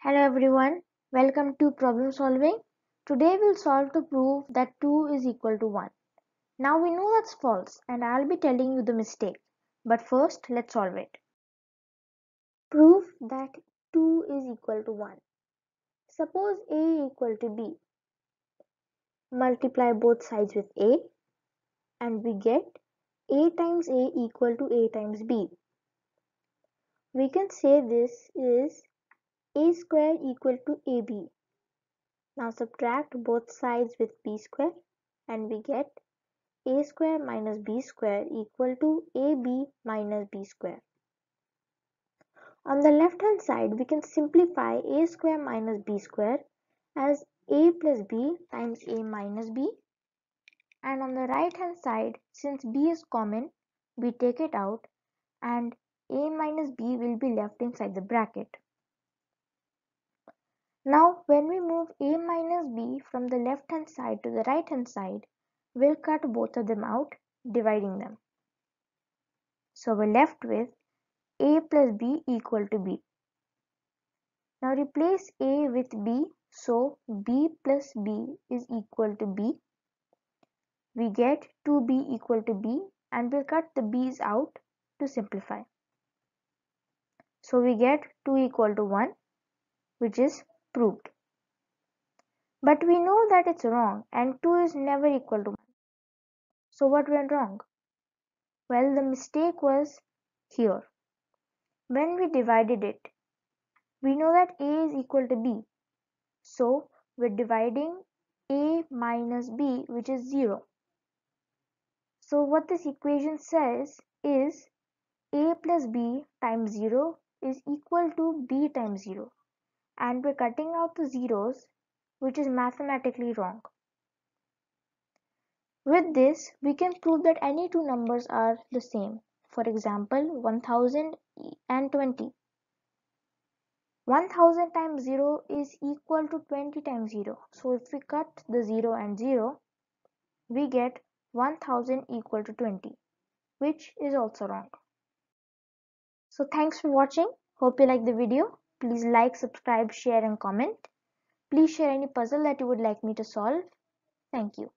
Hello everyone, welcome to problem solving. Today we'll solve to prove that 2 is equal to 1. Now we know that's false and I'll be telling you the mistake. But first let's solve it. Proof that 2 is equal to 1. Suppose A equal to B. Multiply both sides with A and we get A times A equal to A times B. We can say this is a square equal to ab. Now subtract both sides with b square and we get a square minus b square equal to ab minus b square. On the left hand side, we can simplify a square minus b square as a plus b times a minus b. And on the right hand side, since b is common, we take it out and a minus b will be left inside the bracket. Now when we move A minus B from the left hand side to the right hand side, we'll cut both of them out, dividing them. So we're left with A plus B equal to B. Now replace A with B, so B plus B is equal to B. We get 2B equal to B and we'll cut the B's out to simplify. So we get 2 equal to 1 which is proved. But we know that it's wrong and 2 is never equal to 1. So what went wrong? Well, the mistake was here. When we divided it, we know that A is equal to B. So we're dividing A minus B which is 0. So what this equation says is A plus B times 0 is equal to B times 0 and we're cutting out the zeros which is mathematically wrong. With this, we can prove that any two numbers are the same. For example, 1000 and 20. 1000 times 0 is equal to 20 times 0. So if we cut the 0 and 0, we get 1000 equal to 20, which is also wrong. So thanks for watching. Hope you like the video. Please like, subscribe, share and comment. Please share any puzzle that you would like me to solve. Thank you.